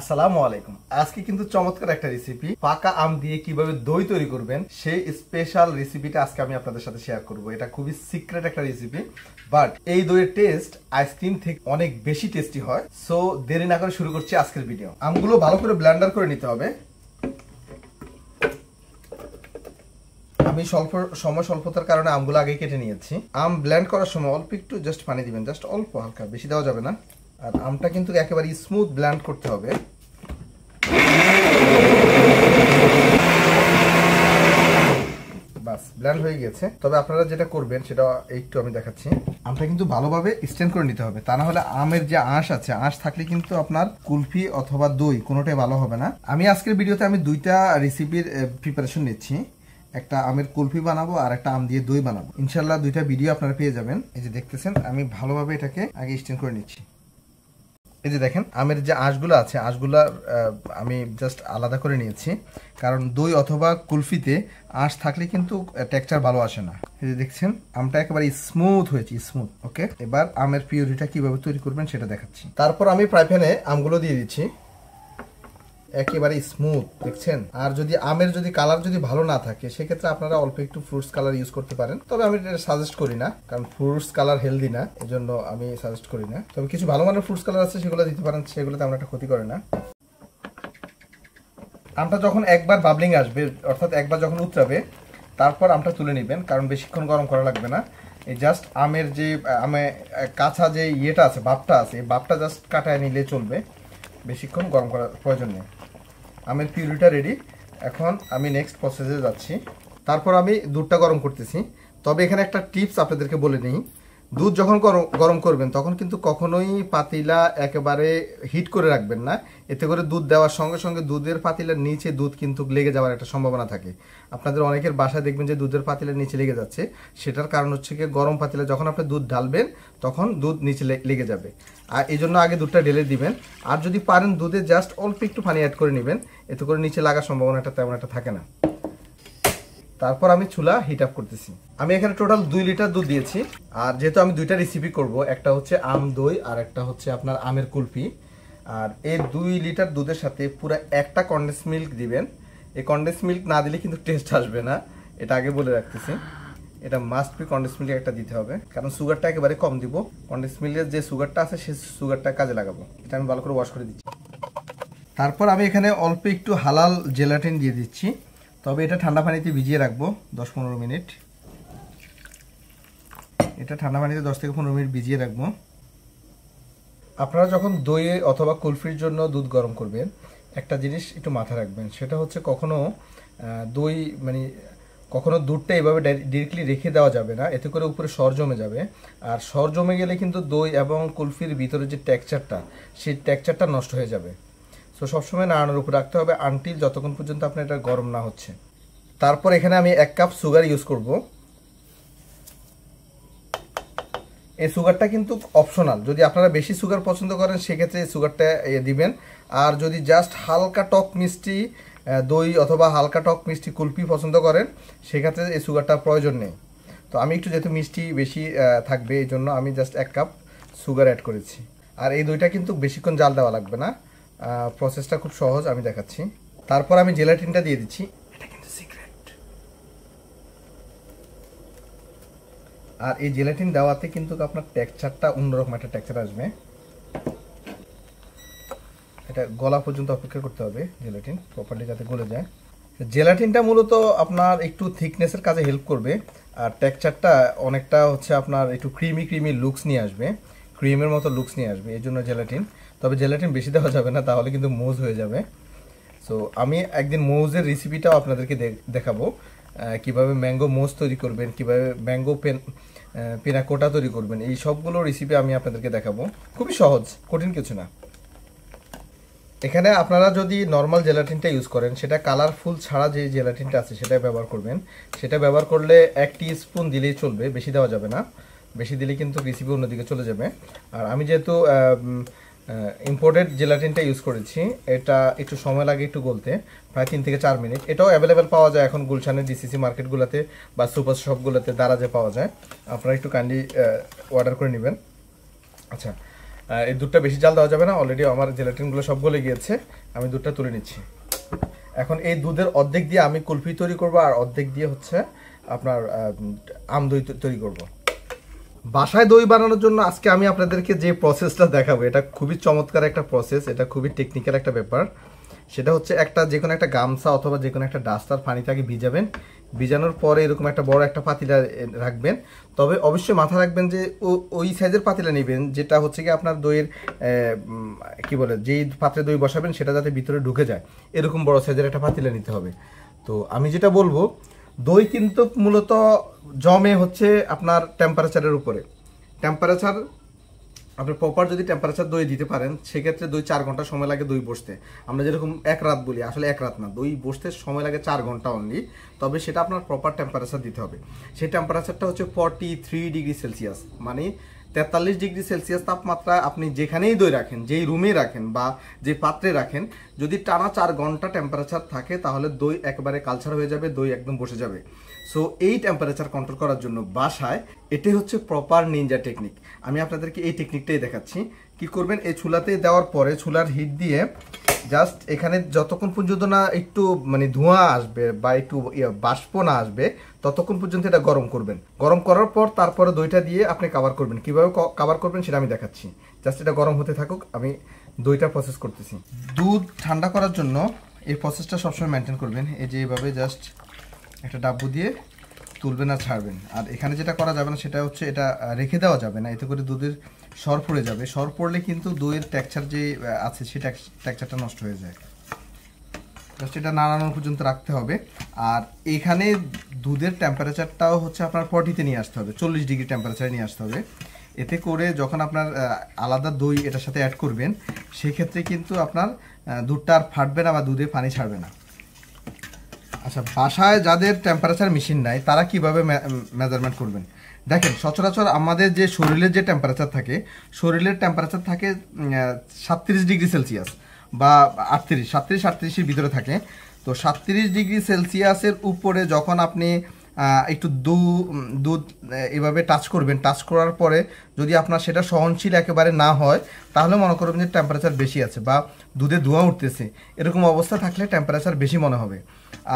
আসসালামু আলাইকুম আজকে কিন্তু চমৎকার একটা রেসিপি পাকা আম দিয়ে কিভাবে দই তৈরি করবেন সেই স্পেশাল রেসিপিটা আজকে আমি আপনাদের সাথে শেয়ার করব এটা খুবই সিক্রেট একটা রেসিপি বাট এই দইয়ের টেস্ট আইসক্রিম থেকে অনেক বেশি টেস্টি হয় সো দেরি না করে শুরু করছি আজকের ভিডিও আমগুলো ভালো করে ব্লেন্ডার করে নিতে হবে আমি স্বল্প সময় স্বল্পতার কারণে আমগুলো আগে কেটে নিয়েছি আম ব্লেন্ড করার সময় অল্প একটু জাস্ট পানি দিবেন জাস্ট অল্প হালকা বেশি দেওয়া যাবে না আর আমটা কিন্তু একেবারে স্মুথ ব্ল্যান্ড করতে হবে বাস ব্ল্যান্ড হয়ে গেছে তবে আপনারা যেটা করবেন সেটা একটু আমি দেখাচ্ছি আমটা কিন্তু ভালোভাবে স্ট্যান্ড করে নিতে হবে তা না হলে আমের যে আঁশ আছে আঁশ থাকলে কিন্তু আপনার কুলফি অথবা দই কোনোটাই ভালো হবে না আমি আজকের ভিডিওতে আমি দুইটা রেসিপির প্রিপারেশন নিচ্ছি একটা আমের কুলফি বানাবো আর একটা আম দিয়ে দই বানাবো ইনশাল্লাহ দুইটা ভিডিও আপনারা পেয়ে যাবেন এই যে দেখতেছেন আমি ভালোভাবে এটাকে আগে স্ট্যান্ড করে নিচ্ছি এই যে দেখেন আমের যে আঁশগুলো আছে আঁশগুলো আমি জাস্ট আলাদা করে নিয়েছি কারণ দই অথবা কুলফিতে আঁশ থাকলে কিন্তু টেক্সচার ভালো আসে না এই যে দেখছেন আমটা একেবারে স্মুথ হয়েছে স্মুথ ওকে এবার আমের পিওরিটা কিভাবে তৈরি করবেন সেটা দেখাচ্ছি তারপর আমি প্রায় প্যানে আমগুলো দিয়ে দিচ্ছি একেবারে স্মুথ দেখছেন আর যদি আমের যদি কালার যদি ভালো না থাকে সেক্ষেত্রে আপনারা অল্প একটু ফ্রুটস কালার ইউজ করতে পারেন তবে আমি এটা সাজেস্ট করি না কারণ ফ্রুটস কালার হেলদি না এজন্য আমি সাজেস্ট করি না তবে কিছু ভালো মানের ফ্রুটস কালার আছে সেগুলো দিতে পারেন সেগুলো তেমন একটা ক্ষতি করে না আমটা যখন একবার বাবলিং আসবে অর্থাৎ একবার যখন উতরাবে তারপর আমটা তুলে নেবেন কারণ বেশিক্ষণ গরম করা লাগবে না এই জাস্ট আমের যে আমে কাঁচা যে ইয়েটা আছে বাপটা আছে বাপটা জাস্ট কাটায় নিলে চলবে বেশিক্ষণ গরম করার প্রয়োজন নেই আমের পিউরিটা রেডি এখন আমি নেক্সট প্রসেসে যাচ্ছি তারপর আমি দুধটা গরম করতেছি তবে এখানে একটা টিপস আপনাদেরকে বলে নিই দুধ যখন গরম করবেন তখন কিন্তু কখনোই পাতিলা একেবারে হিট করে রাখবেন না এতে করে দুধ দেওয়ার সঙ্গে সঙ্গে দুধের পাতিলার নিচে দুধ কিন্তু লেগে যাওয়ার একটা সম্ভাবনা থাকে আপনাদের অনেকের বাসায় দেখবেন যে দুধের পাতিলার নিচে লেগে যাচ্ছে সেটার কারণ হচ্ছে কি গরম পাতিলা যখন আপনি দুধ ঢালবেন তখন দুধ নিচে লেগে যাবে আর এই জন্য আগে দুধটা ঢেলে দিবেন আর যদি পারেন দুধে জাস্ট অল্প একটু পানি অ্যাড করে নেবেন এতে করে নিচে লাগার সম্ভাবনাটা তেমন একটা থাকে না তারপর আমি চুলা হিট আপ করতেছি আমি এখানে টোটাল দুই লিটার দুধ দিয়েছি আর যেহেতু আমি দুইটা রেসিপি করব একটা হচ্ছে আম দই আর একটা হচ্ছে আপনার আমের কুলফি আর এই দুই লিটার দুধের সাথে পুরো একটা কন্ডেন্স মিল্ক দিবেন এই কন্ডেন্স মিল্ক না দিলে কিন্তু টেস্ট আসবে না এটা আগে বলে রাখতেছি এটা মাস্ট বি কন্ডেন্স মিল্ক একটা দিতে হবে কারণ সুগারটা একেবারে কম দিব কন্ডেন্স মিল্কের যে সুগারটা আছে সেই সুগারটা কাজে লাগাবো এটা আমি ভালো করে ওয়াশ করে দিচ্ছি তারপর আমি এখানে অল্প একটু হালাল জেলাটিন দিয়ে দিচ্ছি তবে এটা ঠান্ডা পানিতে ভিজিয়ে রাখবো দশ পনেরো মিনিট এটা ঠান্ডা পানিতে দশ থেকে পনেরো মিনিট ভিজিয়ে রাখবো আপনারা যখন দই অথবা কুলফির জন্য দুধ গরম করবেন একটা জিনিস একটু মাথা রাখবেন সেটা হচ্ছে কখনো দই মানে কখনো দুধটা এভাবে ডিরেক্টলি রেখে দেওয়া যাবে না এতে করে উপরে সর জমে যাবে আর সর জমে গেলে কিন্তু দই এবং কুলফির ভিতরে যে টেকচারটা সেই টেকচারটা নষ্ট হয়ে যাবে তো সবসময় নাড়ানোর উপর রাখতে হবে আনটিল যতক্ষণ পর্যন্ত আপনার এটা গরম না হচ্ছে তারপর এখানে আমি এক কাপ সুগার ইউজ করব এই সুগারটা কিন্তু অপশনাল যদি আপনারা বেশি সুগার পছন্দ করেন সেক্ষেত্রে এই সুগারটা দিবেন আর যদি জাস্ট হালকা টক মিষ্টি দই অথবা হালকা টক মিষ্টি কুলপি পছন্দ করেন সেক্ষেত্রে এই সুগারটা প্রয়োজন নেই তো আমি একটু যেহেতু মিষ্টি বেশি থাকবে এই জন্য আমি জাস্ট এক কাপ সুগার অ্যাড করেছি আর এই দইটা কিন্তু বেশিক্ষণ জাল দেওয়া লাগবে না প্রসেসটা খুব সহজ আমি দেখাচ্ছি তারপর আমি জেলাটিনটা দিয়ে দিচ্ছি সিক্রেট আর এই জেলাটিন দেওয়াতে কিন্তু আপনার টেক্সচারটা অন্যরকম একটা টেক্সচার আসবে এটা গলা পর্যন্ত অপেক্ষা করতে হবে জেলাটিন প্রপারলি যাতে গলে যায় জেলাটিনটা মূলত আপনার একটু থিকনেসের কাজে হেল্প করবে আর টেক্সচারটা অনেকটা হচ্ছে আপনার একটু ক্রিমি ক্রিমি লুকস নিয়ে আসবে ক্রিমের মতো লুকস নিয়ে আসবে এই জন্য জেলাটিন তবে জেলাটিন বেশি দেওয়া যাবে না তাহলে কিন্তু মৌজ হয়ে যাবে সো আমি একদিন মৌজের রেসিপিটাও আপনাদেরকে দেখাবো কিভাবে ম্যাঙ্গো মোজ তৈরি করবেন কিভাবে ম্যাঙ্গো পেন পিনাকোটা তৈরি করবেন এই সবগুলো রেসিপি আমি আপনাদেরকে দেখাবো খুবই সহজ কঠিন কিছু না এখানে আপনারা যদি নর্মাল জেলাটিনটা ইউজ করেন সেটা কালারফুল ছাড়া যে জেলাটিনটা আছে সেটা ব্যবহার করবেন সেটা ব্যবহার করলে এক স্পুন দিলেই চলবে বেশি দেওয়া যাবে না বেশি দিলে কিন্তু রেসিপি অন্যদিকে চলে যাবে আর আমি যেহেতু ইম্পোর্টেড জেলাটিনটা ইউজ করেছি এটা একটু সময় লাগে একটু গলতে প্রায় তিন থেকে চার মিনিট এটাও অ্যাভেলেবেল পাওয়া যায় এখন গুলশানের ডিসিসি মার্কেটগুলোতে বা সুপার শপগুলোতে দারাজে পাওয়া যায় আপনারা একটু কাইন্ডলি অর্ডার করে নেবেন আচ্ছা এই দুধটা বেশি জাল দেওয়া যাবে না অলরেডি আমার জেলাটিনগুলো সব গলে গিয়েছে আমি দুধটা তুলে নিচ্ছি এখন এই দুধের অর্ধেক দিয়ে আমি কুলফি তৈরি করব আর অর্ধেক দিয়ে হচ্ছে আপনার আম দই তৈরি করবো বাসায় দই বানানোর জন্য আজকে আমি আপনাদেরকে যে প্রসেসটা দেখাবো এটা খুবই চমৎকার একটা প্রসেস এটা খুবই টেকনিক্যাল একটা ব্যাপার সেটা হচ্ছে একটা যে কোনো একটা গামছা অথবা যে কোনো একটা ডাস্টার পানিতে আগে ভিজাবেন ভিজানোর পরে এরকম একটা বড় একটা পাতিলা রাখবেন তবে অবশ্যই মাথা রাখবেন যে ওই সাইজের পাতিলা নেবেন যেটা হচ্ছে কি আপনার দইয়ের কি বলে যেই পাত্রে দই বসাবেন সেটা যাতে ভিতরে ঢুকে যায় এরকম বড় সাইজের একটা পাতিলা নিতে হবে তো আমি যেটা বলবো দই কিন্তু মূলত জমে হচ্ছে আপনার টেম্পারেচারের উপরে টেম্পারেচার আপনি প্রপার যদি টেম্পারেচার দই দিতে পারেন সেক্ষেত্রে দই চার ঘন্টা সময় লাগে দই বসতে আমরা যেরকম এক রাত বলি আসলে এক রাত না দই বসতে সময় লাগে চার ঘন্টা অনলি তবে সেটা আপনার প্রপার টেম্পারেচার দিতে হবে সেই টেম্পারেচারটা হচ্ছে ফর্টি থ্রি ডিগ্রি সেলসিয়াস মানে তেতাল্লিশ ডিগ্রি সেলসিয়াস তাপমাত্রা আপনি যেখানেই দই রাখেন যেই রুমে রাখেন বা যে পাত্রে রাখেন যদি টানা চার ঘন্টা টেম্পারেচার থাকে তাহলে দই একবারে কালচার হয়ে যাবে দই একদম বসে যাবে সো এই টেম্পারেচার কন্ট্রোল করার জন্য বাসায় এটাই হচ্ছে প্রপার নিনজা টেকনিক আমি আপনাদেরকে এই টেকনিকটাই দেখাচ্ছি কি করবেন এই চুলাতে দেওয়ার পরে চুলার হিট দিয়ে জাস্ট এখানে যতক্ষণ পর্যন্ত না একটু মানে ধোঁয়া আসবে বা একটু ইয়ে, বাষ্প না আসবে ততক্ষণ পর্যন্ত এটা গরম করবেন গরম করার পর তারপরে দইটা দিয়ে আপনি কাবার করবেন কিভাবে কাবার করবেন সেটা আমি দেখাচ্ছি জাস্ট এটা গরম হতে থাকুক আমি দইটা প্রসেস করতেছি দুধ ঠান্ডা করার জন্য এই প্রসেসটা সবসময় মেনটেন করবেন এই যে এইভাবে জাস্ট একটা ডাব্বু দিয়ে তুলবেন আর ছাড়বেন আর এখানে যেটা করা যাবে না সেটা হচ্ছে এটা রেখে দেওয়া যাবে না এতে করে দুধের সর পড়ে যাবে সর পড়লে কিন্তু দইয়ের টেক্সচার যে আছে সে টেক্সচারটা নষ্ট হয়ে যায় জাস্ট এটা নাড়ানো পর্যন্ত রাখতে হবে আর এখানে দুধের টেম্পারেচারটাও হচ্ছে আপনার ফর্টিতে নিয়ে আসতে হবে চল্লিশ ডিগ্রি টেম্পারেচারে নিয়ে আসতে হবে এতে করে যখন আপনার আলাদা দই এটার সাথে অ্যাড করবেন সেক্ষেত্রে কিন্তু আপনার দুধটা আর ফাটবে না বা দুধে পানি ছাড়বে না আচ্ছা বাসায় যাদের টেম্পারেচার মেশিন নাই তারা কিভাবে মেজারমেন্ট করবেন দেখেন সচরাচর আমাদের যে শরীরের যে টেম্পারেচার থাকে শরীরের টেম্পারেচার থাকে সাতত্রিশ ডিগ্রি সেলসিয়াস বা আটত্রিশ সাতত্রিশ আটত্রিশের ভিতরে থাকে তো সাতত্রিশ ডিগ্রি সেলসিয়াসের উপরে যখন আপনি একটু দু দুধ এভাবে টাচ করবেন টাচ করার পরে যদি আপনার সেটা সহনশীল একেবারে না হয় তাহলে মনে করবেন যে টেম্পারেচার বেশি আছে বা দুধে ধোঁয়া উঠতেছে এরকম অবস্থা থাকলে টেম্পারেচার বেশি মনে হবে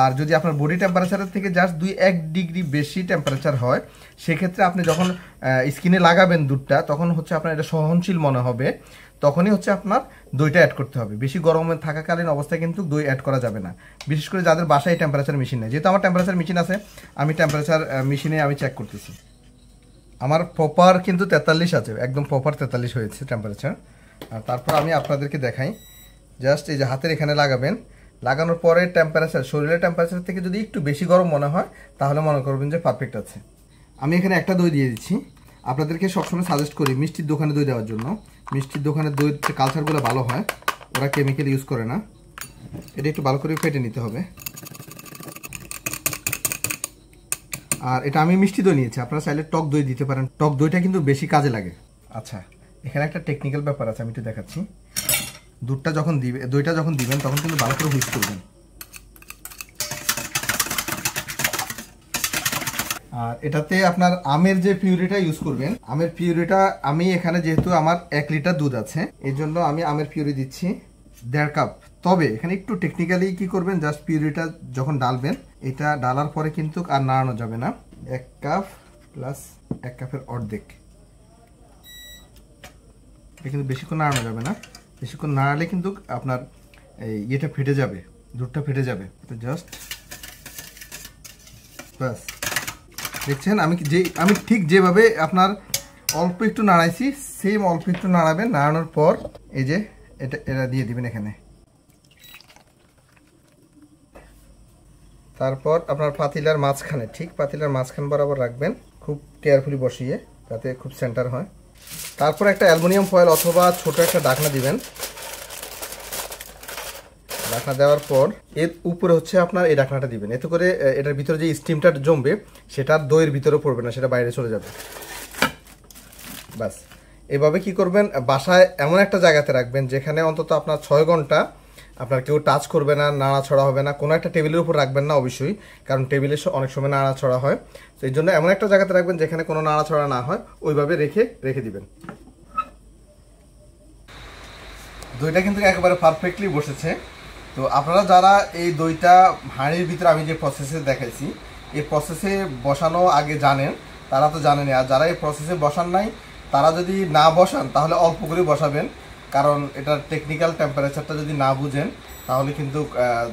আর যদি আপনার বডি টেম্পারেচারের থেকে জাস্ট দুই এক ডিগ্রি বেশি টেম্পারেচার হয় সেক্ষেত্রে আপনি যখন স্কিনে লাগাবেন দুধটা তখন হচ্ছে আপনার এটা সহনশীল মনে হবে তখনই হচ্ছে আপনার দইটা অ্যাড করতে হবে বেশি গরমে থাকাকালীন অবস্থায় কিন্তু দই অ্যাড করা যাবে না বিশেষ করে যাদের বাসায় টেম্পারেচার মেশিন নেই যেহেতু আমার টেম্পারেচার মেশিন আছে আমি টেম্পারেচার মেশিনে আমি চেক করতেছি আমার প্রপার কিন্তু তেতাল্লিশ আছে একদম প্রপার তেতাল্লিশ হয়েছে টেম্পারেচার আর তারপর আমি আপনাদেরকে দেখাই জাস্ট এই যে হাতের এখানে লাগাবেন লাগানোর পরে টেম্পারেচার শরীরের টেম্পারেচার থেকে যদি একটু বেশি গরম মনে হয় তাহলে মনে করবেন যে পারফেক্ট আছে আমি এখানে একটা দই দিয়ে দিচ্ছি আপনাদেরকে সবসময় সাজেস্ট করি মিষ্টির দোকানে দই দেওয়ার জন্য মিষ্টির দোকানের দই কালচারগুলো ভালো হয় ওরা কেমিক্যাল ইউজ করে না এটা একটু ভালো করে ফেটে নিতে হবে আর এটা আমি মিষ্টি দই নিয়েছি আপনারা চাইলে টক দই দিতে পারেন টক দইটা কিন্তু বেশি কাজে লাগে আচ্ছা এখানে একটা টেকনিক্যাল ব্যাপার আছে আমি একটু দেখাচ্ছি দুধটা যখন দিবে দইটা যখন দিবেন তখন কিন্তু ভালো করে হুইস করবেন আর এটাতে আপনার আমের যে পিউরিটা ইউজ করবেন আমের পিউরিটা আমি এখানে যেহেতু আমার এক লিটার দুধ আছে এই জন্য আমি আমের পিউরি দিচ্ছি দেড় কাপ তবে এখানে একটু টেকনিক্যালি কি করবেন জাস্ট পিউরিটা যখন ডালবেন এটা ডালার পরে কিন্তু আর নাড়ানো যাবে না এক কাপ প্লাস এক কাপের অর্ধেক এটা কিন্তু বেশিক্ষণ নাড়ানো যাবে না বেশিক্ষণ নাড়ালে কিন্তু আপনার এই ইয়েটা ফেটে যাবে দুধটা ফেটে যাবে তো জাস্ট ব্যাস দেখছেন আমি যে আমি ঠিক যেভাবে আপনার অল্প একটু নাড়াইছি সেম অল্প একটু নাড়াবেন নাড়ানোর পর এই যে এটা এটা দিয়ে দিবেন এখানে তারপর আপনার পাতিলার মাঝখানে ঠিক পাতিলার মাঝখান বরাবর রাখবেন খুব কেয়ারফুলি বসিয়ে যাতে খুব সেন্টার হয় তারপর একটা অ্যালমিনিয়াম ফয়েল অথবা ছোট একটা ডাকনা দিবেন ঢাকনা দেওয়ার পর এর উপরে হচ্ছে আপনার এই ঢাকনাটা দিবেন এতে করে এটার ভিতরে যে স্টিমটা জমবে সেটা দইয়ের ভিতরে পড়বে না সেটা বাইরে চলে যাবে বাস এভাবে কি করবেন বাসায় এমন একটা জায়গাতে রাখবেন যেখানে অন্তত আপনার ছয় ঘন্টা আপনার কেউ টাচ করবে না নাড়াছড়া হবে না কোনো একটা টেবিলের উপর রাখবেন না অবশ্যই কারণ টেবিলে অনেক সময় নাড়াছড়া হয় তো এই জন্য এমন একটা জায়গাতে রাখবেন যেখানে কোনো নাড়াছড়া না হয় ওইভাবে রেখে রেখে দিবেন দইটা কিন্তু একেবারে পারফেক্টলি বসেছে তো আপনারা যারা এই দইটা হাঁড়ির ভিতরে আমি যে প্রসেসে দেখাইছি এই প্রসেসে বসানো আগে জানেন তারা তো জানেন আর যারা এই প্রসেসে বসান নাই তারা যদি না বসান তাহলে অল্প করে বসাবেন কারণ এটার টেকনিক্যাল টেম্পারেচারটা যদি না বুঝেন তাহলে কিন্তু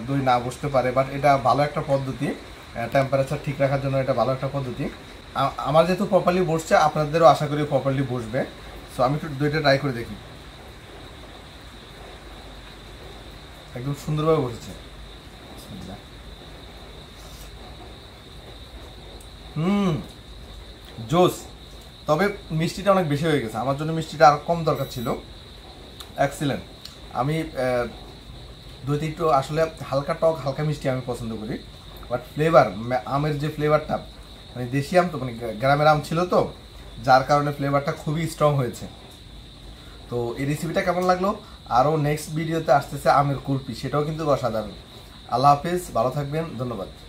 দই না বসতে পারে বাট এটা ভালো একটা পদ্ধতি টেম্পারেচার ঠিক রাখার জন্য এটা ভালো একটা পদ্ধতি আমার যেহেতু প্রপারলি বসছে আপনাদেরও আশা করি প্রপারলি বসবে সো আমি একটু দইটা ট্রাই করে দেখি একদম সুন্দরভাবে বসেছে হুম জোস তবে মিষ্টিটা অনেক বেশি হয়ে গেছে আমার জন্য মিষ্টিটা আর কম দরকার ছিল এক্সিলেন্ট আমি দইতে একটু আসলে হালকা টক হালকা মিষ্টি আমি পছন্দ করি বাট ফ্লেভার আমের যে ফ্লেভারটা মানে দেশি আম তো মানে গ্রামের আম ছিল তো যার কারণে ফ্লেভারটা খুবই স্ট্রং হয়েছে তো এই রেসিপিটা কেমন লাগলো আরও নেক্সট ভিডিওতে আসতেছে আমের কুলপি সেটাও কিন্তু অসাধারণ আল্লাহ হাফিজ ভালো থাকবেন ধন্যবাদ